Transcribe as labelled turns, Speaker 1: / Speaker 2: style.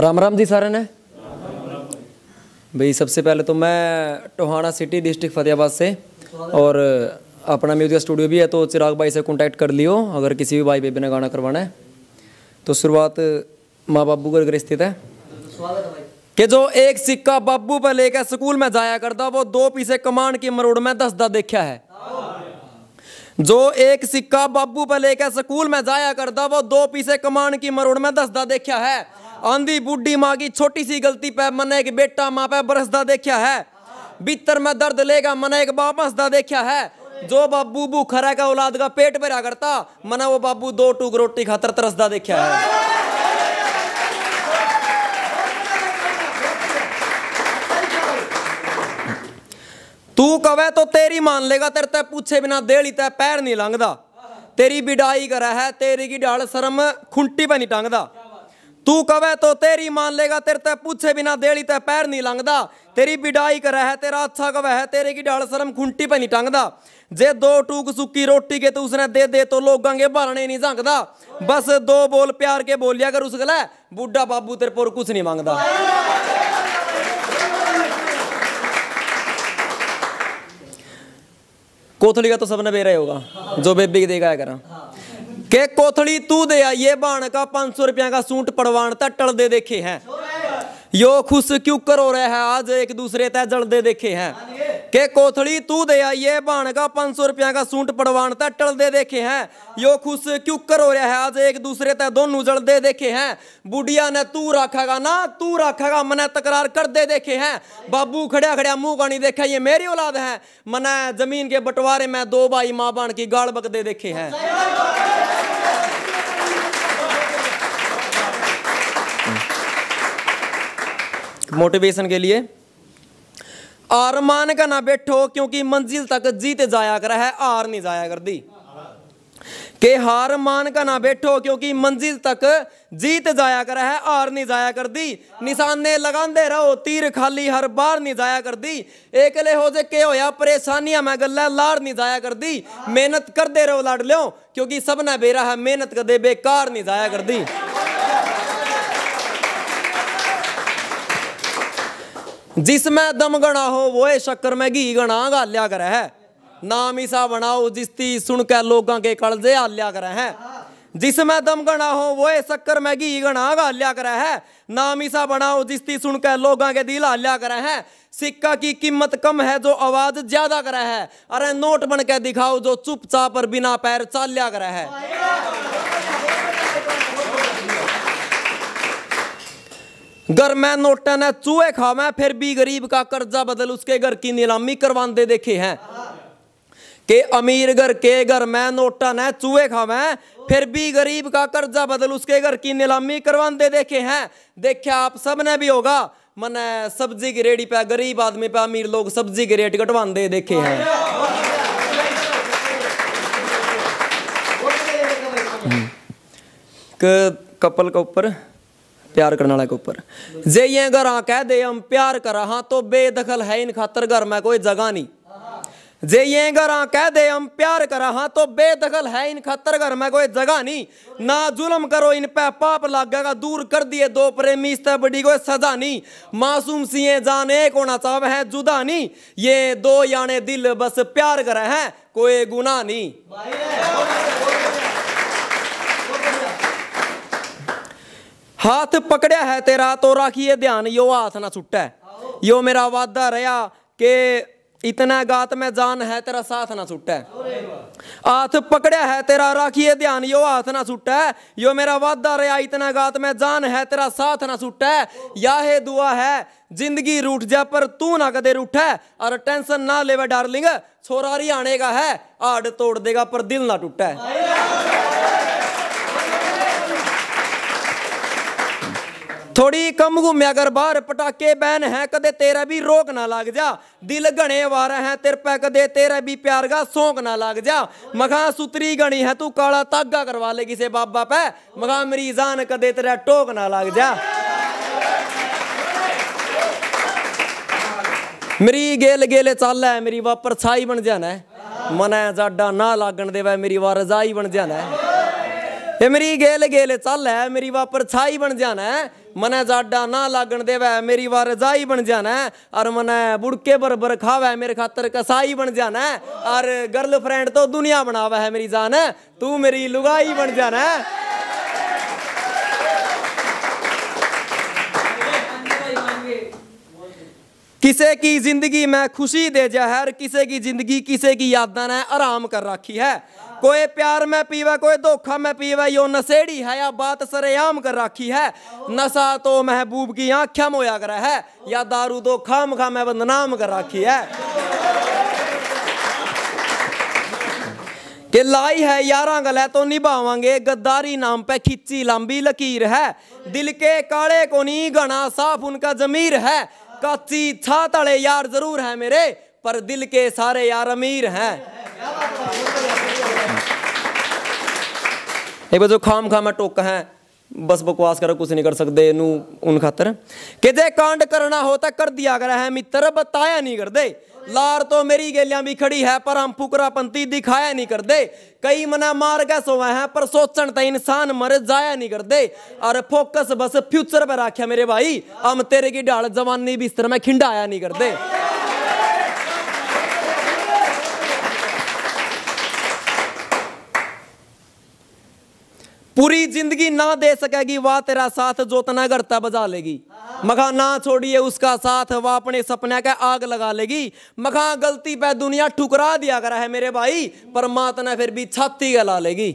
Speaker 1: राम राम जी सारे ने भाई सबसे पहले तो मैं टोहाना सिटी डिस्ट्रिक्ट फतेहाबाद से और अपना म्यूजिक स्टूडियो भी है तो चिराग भाई से कांटेक्ट कर लियो अगर किसी भी भाई बेबी ने गाना करवाना है तो शुरुआत माँ बाबू के घर स्थित है कि जो एक सिक्का बाबू पर लेकर स्कूल में जाया करता वो दो पीछे कमान की मरोड़ में दसदा देखा है जो एक सिक्का बाबू पर लेकर स्कूल में जाया करता वो दो पीछे कमान की मरोड़ में दसदा देखा है आंधी बूढ़ी माँ की छोटी सी गलती पे मने एक बेटा माँ पे बरसदा देखा है भीतर में दर्द लेगा मने एक बाप हंसदा देखा है जो बाबू बू खरा औलाद का पेट भरा करता मना वो बाबू दो टूक रोटी खातर तरसदा देखा है तू कवे तो तेरी मान लेगा तेरे ते पूछे बिना देली ते पैर नहीं लांगदा तेरी बिडाई करा है तेरी की डाल शर्म खुंटी पे नहीं टांगदा तू कवे तो तेरी मान लेगा तेरे ते पूछे बिना देड़ी ते पैर नहीं लंघता तेरी बिडाई करे है तेरा अच्छा कवे है तेरे की डाल शर्म खुंटी पर नहीं टांगदा जे दो टूक सुकी रोटी के तो उसने दे दे तो लोग गंगे भरने नहीं झांकदा बस दो बोल प्यार के बोलिया कर उस गले बुढ़ा बाबू तेरे पर कुछ नहीं मांगदा कोथली का तो सबने बेरा होगा जो बेबी की देखा करा के कोथली तू दे आइए बाण का पांच सौ रुपया का सूट पड़वाण तक टल दे देखे हैं यो खुश क्यों करो रहे है आज एक दूसरे तय जल दे देखे है के कोथली तू दे आइए बाण का पांच सौ रुपया का सूट पड़वाण तक टल दे देखे हैं यो खुश क्यों करो रहे है आज एक दूसरे तय दोनों जल दे देखे है बुढ़िया ने तू रखेगा ना तू रखेगा मने तकरार कर दे देखे है बाबू खड़िया खड़िया मुंह का नहीं देखा ये मेरी औलाद है मने जमीन के बंटवारे में दो भाई माँ बाण की गाड़ बक दे देखे है मोटिवेशन के लिए आरमान का ना बैठो क्योंकि मंजिल तक जीत जाया कर है आर नहीं जाया कर दी के हार मान का ना बैठो क्योंकि मंजिल तक जीत जाया कर है हार नहीं जाया कर दी निशाने लगाते रहो तीर खाली हर बार नहीं जाया कर दी एकले हो जे के होया परेशानियां मैं गल्ला लाड़ नहीं जाया कर दी मेहनत कर दे रहो लाड लो क्योंकि सब ना बेरा है मेहनत कर बेकार नहीं जाया कर दी जिसमें दम गणा हो वो शक्कर में घी गणा गाल्या कर है नाम ईसा बनाओ जिसती सुन के लोगों के कलजे आल्या कर है जिसमें दम गणा हो वो शक्कर में घी गणा गाल्या कर है नाम ईसा बनाओ जिसती सुन के लोगों के दिल आल्या कर है सिक्का की कीमत कम है जो आवाज ज्यादा करे है अरे नोट बन के दिखाओ जो चुपचाप और बिना पैर चाल्या करे है घर में नोटा ने चूहे खावे फिर भी गरीब का कर्जा बदल उसके घर की नीलामी करवाते देखे हैं कि अमीर घर के घर में नोटा ने चूहे खावे फिर भी गरीब का कर्जा बदल उसके घर की नीलामी करवाते देखे हैं देखा आप सबने भी होगा मने सब्जी की रेडी पे गरीब आदमी पे अमीर लोग सब्जी के रेट घटवाते देखे हैं हम्म। कपल के ऊपर प्यार करने वाले के ऊपर जे ये घर हाँ कह दे हम प्यार कर हाँ तो बेदखल है इन खातर घर में कोई जगह नहीं जे ये घर हाँ कह दे हम प्यार करा हाँ तो बेदखल है इन खातर घर में हाँ, तो कोई जगह नहीं ना जुलम करो इन पे पाप लागेगा दूर कर दिए दो प्रेमी इस बड़ी कोई सजा नहीं मासूम सिए जान एक होना चाहे है जुदा नहीं ये दो याने दिल बस प्यार करे है कोई गुना नहीं हाथ पकड़िया है तेरा तो राखिए ध्यान यो हाथ ना छुट्टा है यो मेरा वादा रहा के इतना गात में जान है तेरा साथ ना छुट्टा हाथ पकड़िया है तेरा राखिए ध्यान यो हाथ ना छुट्टा है यो मेरा वादा रहा इतना गात में जान है तेरा साथ ना छुट्टा है या हे दुआ है जिंदगी रूठ जा पर तू ना कदे रूठा और टेंशन ना लेवे डार्लिंग छोरा आने का है आड़ तोड़ देगा पर दिल ना टूटे ਥੋੜੀ ਕਮ ਘੁੰਮਿਆ ਕਰ ਬਾਹਰ ਪਟਾਕੇ ਬੈਨ ਹੈ ਕਦੇ ਤੇਰਾ ਵੀ ਰੋਕ ਨਾ ਲੱਗ ਜਾ ਦਿਲ ਘਣੇ ਵਾਰ ਹੈ ਤੇਰ ਪੈ ਕਦੇ ਤੇਰਾ ਵੀ ਪਿਆਰਗਾ ਸੌਂਕ ਨਾ ਲੱਗ ਜਾ ਮਖਾ ਸੁਤਰੀ ਗਣੀ ਹੈ ਤੂੰ ਕਾਲਾ ਤਾਗਾ ਕਰਵਾ ਲੈ ਕਿਸੇ ਬਾਬਾ ਪੈ ਮਖਾ ਜ਼ਾਨ ਕਦੇ ਤੇਰਾ ਟੋਕ ਨਾ ਲੱਗ ਜਾ ਮੇਰੀ ਗੇਲ ਗੇਲੇ ਚੱਲ ਮੇਰੀ ਵਾਪਰ ਛਾਈ ਬਣ ਜਾਣਾ ਮਨੈ ਜਾਡਾ ਨਾ ਲੱਗਣ ਦੇਵੇ ਮੇਰੀ ਵਾਰ ਰਜ਼ਾਈ ਬਣ ਜਾਣਾ ਇਹ ਮੇਰੀ ਗੇਲ ਗੇਲ ਚੱਲ ਹੈ ਮੇਰੀ ਵਾਪਰ ਛਾਈ ਬਣ ਜਾਣਾ ਮਨੇ ਜਾਡਾ ਨਾ ਲਾਗਣ ਦੇਵੇ ਮੇਰੀ ਵਾਰ ਰਜ਼ਾਈ ਬਣ ਜਾਣਾ ਅਰ ਮਨੇ ਬੁੜਕੇ ਬਰਬਰ ਖਾਵੇ ਮੇਰੇ ਖਾਤਰ ਕਸਾਈ ਬਣ ਜਾਣਾ ਅਰ ਗਰਲਫ੍ਰੈਂਡ ਤੋਂ ਦੁਨੀਆ ਬਣਾਵੇ ਮੇਰੀ ਜਾਨ ਤੂੰ ਮੇਰੀ ਲੁਗਾਈ ਬਣ ਜਾਣਾ किसे की जिंदगी में खुशी दे जहर किसे की जिंदगी किसे की यादा ने आराम कर राखी है कोई प्यार में पीवा कोई धोखा में पीवे यो नशेड़ी है या बात सरेआम कर राखी है नशा तो महबूब की आंखें मोया कर है या दारू तो खाम खा में बदनाम कर राखी है कि लाई है यारा गल है तो निभावांगे गद्दारी नाम पे खिंची लंबी लकीर है दिल के काले को नहीं घना साफ उनका जमीर है कच्ची छात वाले यार जरूर हैं मेरे पर दिल के सारे यार अमीर हैं एक बार जो खाम खामा टोका है बस बकवास करो कुछ नहीं कर सकते इनू उन खातर कि जे कांड करना हो तो कर दिया कर है मित्र बताया नहीं कर दे लार तो मेरी गेलियां भी खड़ी है पर हम फुकरापंथी दिखाया नहीं कर दे कई मना मार गए सोए हैं पर सोचण तो इंसान मर जाया नहीं कर दे और फोकस बस फ्यूचर पर रखे मेरे भाई हम तेरे की ढाल जवानी बिस्तर में खिंडाया नहीं कर दे पूरी जिंदगी ना दे सकेगी वाह तेरा साथ जोतना करता बजा लेगी मखा ना छोड़िए उसका साथ वह अपने सपने का आग लगा लेगी मखा गलती पे दुनिया ठुकरा दिया करा है मेरे भाई परमात्मा फिर भी छाती गला लेगी